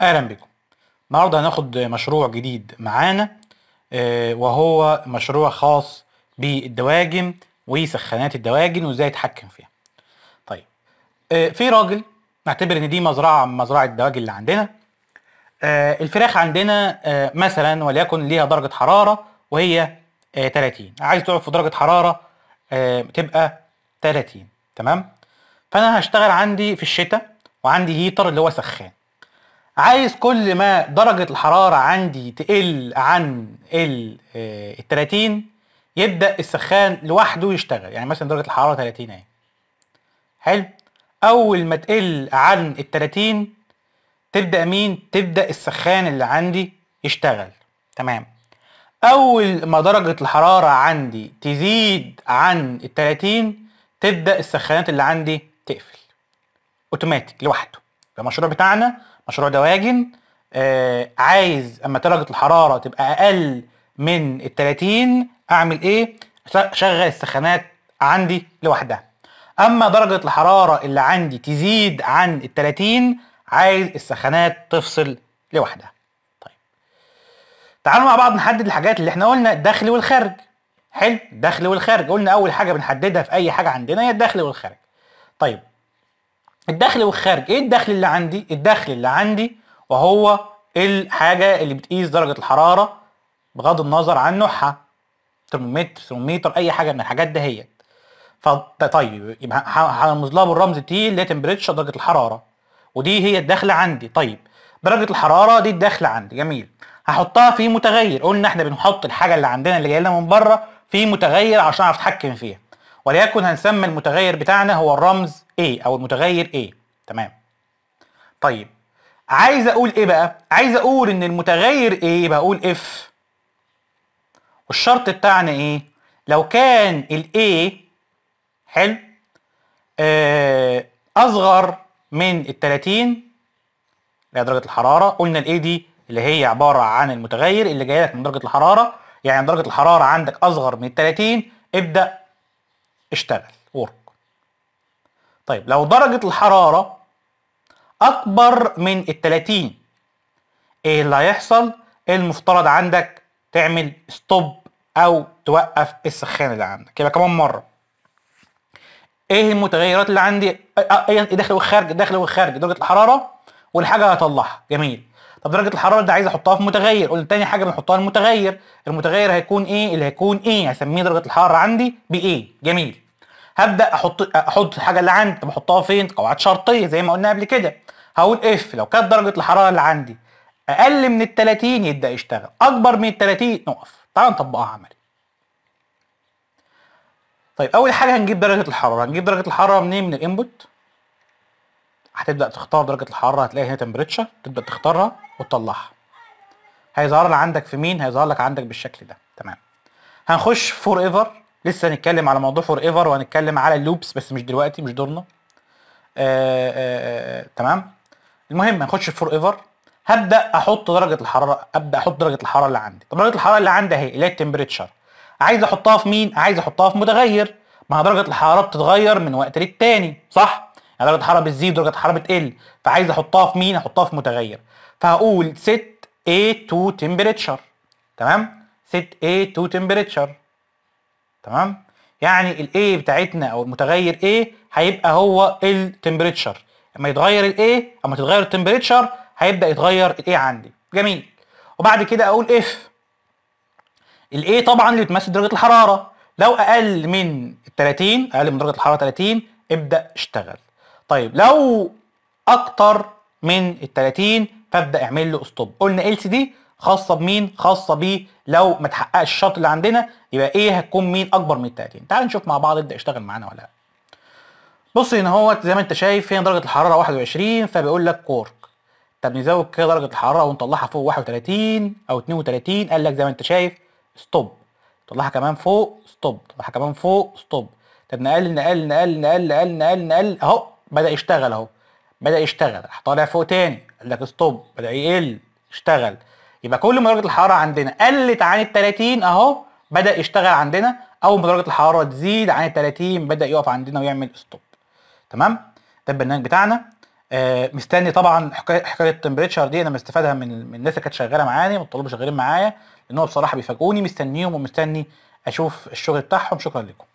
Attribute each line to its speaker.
Speaker 1: اهلا بكم النهارده هناخد مشروع جديد معانا آه، وهو مشروع خاص بالدواجن وسخانات الدواجن وازاي اتحكم فيها طيب آه، في راجل نعتبر ان دي مزرعه من مزرعه الدواجن اللي عندنا آه، الفراخ عندنا مثلا وليكن ليها درجه حراره وهي 30 عايز تقعد في درجه حراره تبقى 30 تمام فانا هشتغل عندي في الشتاء وعندي هيتر اللي هو سخان عايز كل ما درجة الحرارة عندي تقل عن ال 30 آه، يبدأ السخان لوحده يشتغل يعني مثلا درجة الحرارة 30 اهي حلو أول ما تقل عن ال 30 تبدأ مين؟ تبدأ السخان اللي عندي يشتغل تمام أول ما درجة الحرارة عندي تزيد عن ال 30 تبدأ السخانات اللي عندي تقفل اوتوماتيك لوحده ده مشروع بتاعنا مشروع دواجن آه، عايز اما درجه الحراره تبقى اقل من ال 30 اعمل ايه اشغل السخانات عندي لوحدها اما درجه الحراره اللي عندي تزيد عن ال 30 عايز السخانات تفصل لوحدها طيب تعالوا مع بعض نحدد الحاجات اللي احنا قلنا الدخل والخارج حلو الدخل والخارج قلنا اول حاجه بنحددها في اي حاجه عندنا هي الدخل والخارج طيب الدخل والخارج ايه الدخل اللي عندي الدخل اللي عندي وهو الحاجه اللي بتقيس درجه الحراره بغض النظر عن نوعها ترمومتر ترمومتر اي حاجه من الحاجات دهيت فطيب يبقى هنرمز لها بالرمز تي اللي هي تمبريتشر درجه الحراره ودي هي الدخل عندي طيب درجه الحراره دي الدخل عندي جميل هحطها في متغير قلنا احنا بنحط الحاجه اللي عندنا اللي جايه لنا من بره في متغير عشان اعرف اتحكم فيها وليكن هنسمي المتغير بتاعنا هو الرمز A او المتغير A تمام طيب عايز اقول ايه بقى عايز اقول ان المتغير A يبقى اقول F والشرط بتاعنا ايه لو كان الـ A حلو آه اصغر من ال 30 اللي هي درجه الحراره قلنا الاي دي اللي هي عباره عن المتغير اللي جاي لك من درجه الحراره يعني درجه الحراره عندك اصغر من 30 ابدا اشتغل طيب لو درجة الحرارة أكبر من التلاتين 30 إيه اللي هيحصل؟ إيه المفترض عندك تعمل ستوب أو توقف السخان اللي عندك يبقى كمان مرة إيه المتغيرات اللي عندي؟ آه، آه، إيه داخل والخارج داخل والخارج درجة الحرارة والحاجة هطلعها جميل طب درجة الحرارة ده عايز احطها في متغير قلنا تاني حاجة بنحطها المتغير المتغير هيكون ايه اللي هيكون ايه هسميه درجة الحرارة عندي بايه جميل هبدا احط احط الحاجه اللي عندي طب احطها فين قواعد شرطيه زي ما قلنا قبل كده هقول اف لو كانت درجه الحراره اللي عندي اقل من ال 30 يبدا يشتغل اكبر من ال 30 نقف تعال نطبقها عملي طيب اول حاجه هنجيب درجه الحراره هنجيب درجه الحراره منين من الانبوت هتبدا تختار درجه الحراره هتلاقي هنا تمبريتشر تبدا تختارها وتطلعها هيظهر لك عندك في مين هيظهر لك عندك بالشكل ده تمام هنخش فور ايفر لسه هنتكلم على موضوع فور ايفر وهنتكلم على اللوبس بس مش دلوقتي مش دورنا آآ آه، آآ آه، آه، تمام المهم هنخش في فور ايفر هبدا احط درجه الحراره ابدا احط درجه الحراره اللي عندي طب درجه الحراره اللي عندي اهي اللي هي التمبريتشر عايز احطها في مين عايز احطها في متغير ما درجه الحراره بتتغير من وقت للتاني صح يعني درجه الحراره بتزيد درجه الحراره بتقل فعايز احطها في مين احطها في متغير فهقول set a to temperature تمام set a to temperature تمام يعني الاي بتاعتنا او المتغير A هيبقى هو التمبريتشر اما يتغير A اما تتغير التمبريتشر هيبدا يتغير A عندي جميل وبعد كده اقول اف A طبعا اللي بتمثل درجه الحراره لو اقل من 30 اقل من درجه الحراره 30 ابدا اشتغل طيب لو اكتر من ال 30 فابدا اعمل له ستوب قلنا ال سي دي خاصه بمين خاصه بيه لو ما تحققش الشرط اللي عندنا يبقى ايه هتكون مين اكبر من 30 تعال نشوف مع بعض يبدا يشتغل معانا ولا لا بص هنا هو زي ما انت شايف هنا درجه الحراره 21 فبيقول لك كورك طب نزود كده درجه الحراره ونطلعها فوق 31 او 32 قال لك زي ما انت شايف ستوب طلعها كمان فوق ستوب طلعها كمان فوق ستوب طب نقل نقل نقل نقل نقل نقل نقل اهو بدا يشتغل اهو بدا يشتغل راح طالع فوق تاني قال لك ستوب بدا يقل اشتغل يبقى كل ما درجه الحراره عندنا قلت عن ال 30 اهو بدا يشتغل عندنا اول ما درجه الحراره تزيد عن ال 30 بدا يقف عندنا ويعمل ستوب تمام ده البرنامج بتاعنا آه مستني طبعا حكايه التمبريتشر دي انا مستفادها من من الناس اللي كانت شغاله معايا والطلاب شغالين معايا لان هو بصراحه بيفاجئوني مستنيهم ومستني اشوف الشغل بتاعهم شكرا لكم